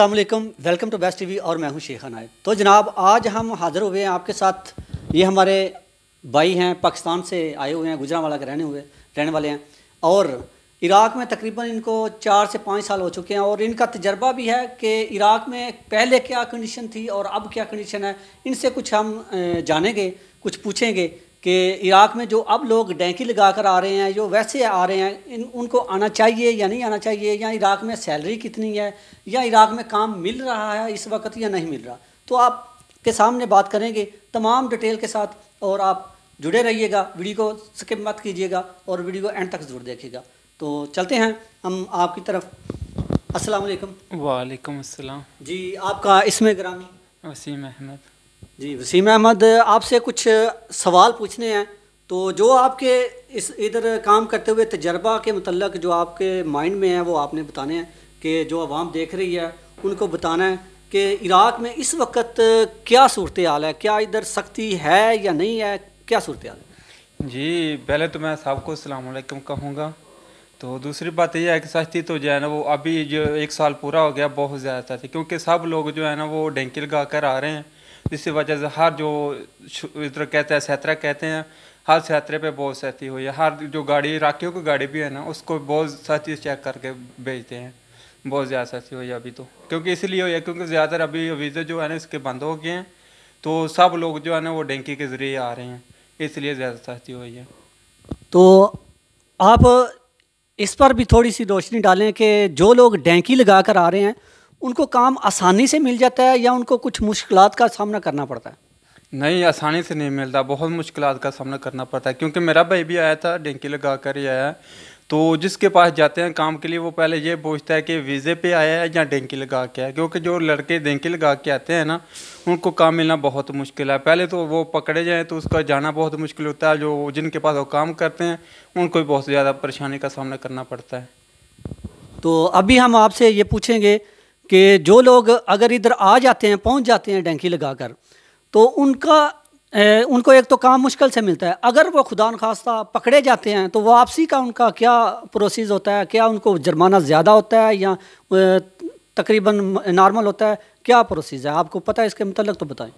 अल्लाम welcome to best TV और मैं हूं शेखा नायब तो जनाब आज हम हाज़िर हुए हैं आपके साथ ये हमारे भाई हैं पाकिस्तान से आए हुए हैं गुजरावाला के रहने हुए रहने वाले हैं और इराक़ में तकरीबन इनको चार से पाँच साल हो चुके हैं और इनका तजर्बा भी है कि इराक़ में पहले क्या कंडीशन थी और अब क्या कंडीशन है इनसे कुछ हम जानेंगे कुछ पूछेंगे कि इराक़ में जो अब लोग डेंकी लगा कर आ रहे हैं जो वैसे आ रहे हैं इन उनको आना चाहिए या नहीं आना चाहिए या इराक़ में सैलरी कितनी है या इराक़ में काम मिल रहा है इस वक्त या नहीं मिल रहा तो आप के सामने बात करेंगे तमाम डिटेल के साथ और आप जुड़े रहिएगा वीडियो को स्किप मत कीजिएगा और वीडियो को एंड तक ज़रूर देखिएगा तो चलते हैं हम आपकी तरफ असलकम वालेकुम असलम जी आपका इसमें ग्रामी वसीम अहमद जी वसीम अहमद आपसे कुछ सवाल पूछने हैं तो जो आपके इस इधर काम करते हुए तजर्बा के मतलब जो आपके माइंड में है वो आपने बताने हैं कि जो आवाम देख रही है उनको बताना है कि इराक़ में इस वक्त क्या सूरत हाल है क्या इधर सख्ती है या नहीं है क्या सूरत हाल है जी पहले तो मैं सबको अलैक्म कहूँगा तो दूसरी बात यह है कि सख्ती तो जो है ना वो अभी जो एक साल पूरा हो गया बहुत ज़्यादा सख्ती क्योंकि सब लोग जो है ना वो डेंकी लगा कर आ रहे हैं इस वजह से हर जो इधर कहते हैं सैतरा कहते हैं हर सैतरे पे बहुत सहती हुई है हर जो गाड़ी राखियों की गाड़ी भी है ना उसको बहुत सस्ती चेक करके भेजते हैं बहुत ज़्यादा सहती हुई है अभी तो क्योंकि इसलिए हुई है क्योंकि ज़्यादातर अभी वीज़े जो है ना इसके बंद हो गए हैं तो सब लोग जो है ना वो डेंकी के ज़रिए आ रहे हैं इसलिए ज़्यादा सहती हुई है तो आप इस पर भी थोड़ी सी रोशनी डालें कि जो लोग डेंकी लगा कर आ रहे हैं उनको काम आसानी से मिल जाता है या उनको कुछ मुश्किल का सामना करना पड़ता है नहीं आसानी से नहीं मिलता बहुत मुश्किल का सामना करना पड़ता है क्योंकि मेरा भाई भी आया था डेंकी लगा कर ही आया तो जिसके पास जाते हैं काम के लिए वो पहले ये पूछता है कि वीज़े पे आया है या डेंकी लगा के आया क्योंकि जो लड़के डेंकी लगा के आते हैं ना उनको काम मिलना बहुत मुश्किल है पहले तो वो पकड़े जाएँ तो उसका जाना बहुत मुश्किल होता है जो जिनके पास वो काम करते हैं उनको भी बहुत ज़्यादा परेशानी का सामना करना पड़ता है तो अभी हम आपसे ये पूछेंगे कि जो लोग अगर इधर आ जाते हैं पहुंच जाते हैं डेंकी लगाकर तो उनका ए, उनको एक तो काम मुश्किल से मिलता है अगर वो खुदा खास्ता पकड़े जाते हैं तो वापसी का उनका क्या प्रोसेस होता है क्या उनको जुर्माना ज़्यादा होता है या तकरीबन नॉर्मल होता है क्या प्रोसीज है आपको पता है इसके मतलब तो बताएं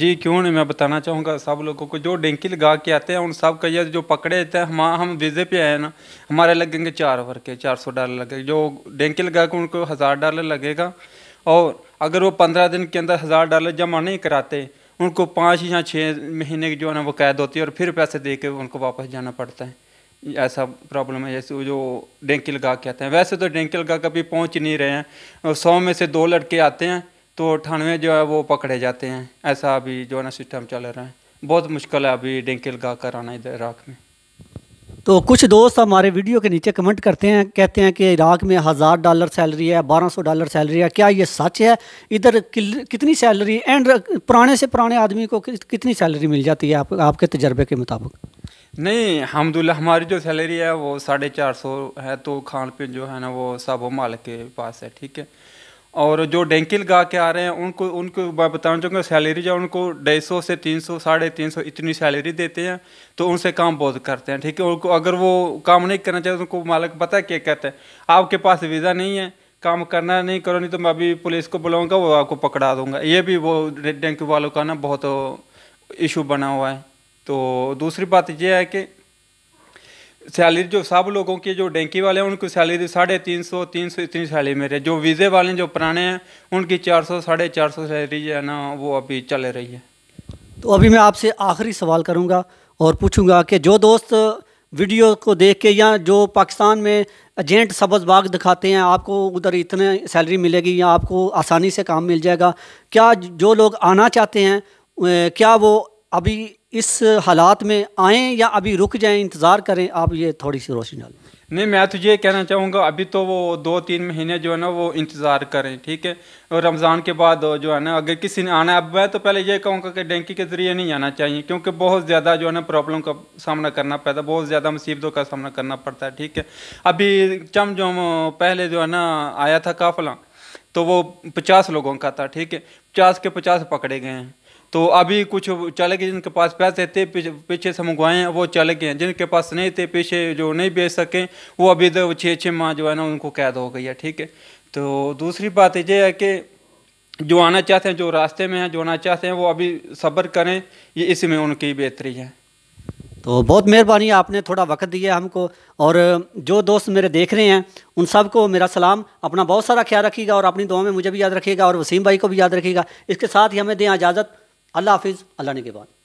जी क्यों नहीं मैं बताना चाहूँगा सब लोगों को जो डेंकी लगा के आते हैं उन सब का ये जो पकड़े जाते हैं हम हम वीज़े पे आए ना हमारे लगेंगे चार ओवर के चार सौ डॉलर लगेंगे जो डेंकी लगा के उनको हज़ार डॉलर लगेगा और अगर वो पंद्रह दिन के अंदर हज़ार डॉलर जमा नहीं कराते उनको पाँच या छः महीने की जो है ना वो कैद होती है और फिर पैसे दे के उनको वापस जाना पड़ता है ऐसा प्रॉब्लम है जैसे वो जो डेंकी लगा के आते हैं वैसे तो डेंकी लगा कभी पहुंच नहीं रहे हैं सौ में से दो लड़के आते हैं तो अठानवे जो है वो पकड़े जाते हैं ऐसा अभी जो है ना सिस्टम चल रहा है बहुत मुश्किल है अभी डेंकी लगा कर आना इधर इराक में तो कुछ दोस्त हमारे वीडियो के नीचे कमेंट करते हैं कहते हैं कि इराक में हज़ार डॉलर सैलरी है बारह सौ डॉलर सैलरी है क्या ये सच है इधर कितनी सैलरी एंड पुराने से पुराने आदमी को कितनी सैलरी मिल जाती है आप, आपके तजर्बे के मुताबिक नहीं अलहमदिल्ला हमारी जो सैलरी है वो साढ़े चार सौ है तो खान पीन जो है ना वो सब वो मालिक के पास है ठीक है और जो डेंकी लगा के आ रहे हैं उनको उनको मैं बताना चाहूँगा सैलरी जो उनको ढाई सौ से तीन सौ साढ़े तीन सौ इतनी सैलरी देते हैं तो उनसे काम बहुत करते हैं ठीक है उनको अगर वो काम नहीं करना चाहते तो उनको मालिक पता क्या कहते हैं आपके पास वीज़ा नहीं है काम करना नहीं करो नहीं तो मैं अभी पुलिस को बुलाऊंगा वो आपको पकड़ा दूंगा ये भी वो डेंकी वालों का ना बहुत इशू बना हुआ है तो दूसरी बात यह है कि सैलरी जो सब लोगों की जो डेंकी वाले हैं उनकी सैलरी साढ़े तीन सौ तीन सौ इतनी सैलरी मेरे जो वीज़े वाले जो पुराने हैं उनकी चार सौ साढ़े चार सौ सैलरी जो है ना वो अभी चल रही है तो अभी मैं आपसे आखिरी सवाल करूँगा और पूछूँगा कि जो दोस्त वीडियो को देख के या जो पाकिस्तान में एजेंट सब्ज़ बाग दिखाते हैं आपको उधर इतने सैलरी मिलेगी या आपको आसानी से काम मिल जाएगा क्या जो लोग आना चाहते हैं क्या वो अभी इस हालात में आएँ या अभी रुक जाए इंतज़ार करें आप ये थोड़ी सी रोशनी डालें नहीं मैं तो ये कहना चाहूँगा अभी तो वो दो तीन महीने जो है ना वो इंतज़ार करें ठीक है और रमज़ान के बाद जो है ना अगर किसी ने आना है अब मैं तो पहले ये कहूँगा कि डेंकी के ज़रिए नहीं आना चाहिए क्योंकि बहुत ज़्यादा जो है ना प्रॉब्लम का सामना करना पड़ता है बहुत ज़्यादा मुसीबतों का सामना करना पड़ता है ठीक है अभी चम जो पहले जो है ना आया था काफला तो वो पचास लोगों का था ठीक है पचास के पचास पकड़े गए हैं तो अभी कुछ चले गए जिनके पास पैसे थे पीछे से मंगवाए वो चले हैं जिनके पास नहीं थे पीछे जो नहीं बेच सके वो अभी तो छः छः माह जो है ना उनको कैद हो गई है ठीक है तो दूसरी बात ये है कि जो आना चाहते हैं जो रास्ते में हैं जो आना चाहते हैं वो अभी सब्र करें ये इसी में उनकी बेहतरी है तो बहुत मेहरबानी आपने थोड़ा वक्त दिया हमको और जो दोस्त मेरे देख रहे हैं उन सबको मेरा सलाम अपना बहुत सारा ख्याल रखिएगा और अपनी दुआ में मुझे भी याद रखिएगा और वसीम भाई को भी याद रखिएगा इसके साथ ही हमें दें इजाज़त अल्लाह हाफिज़ अल्लाह ने के बाद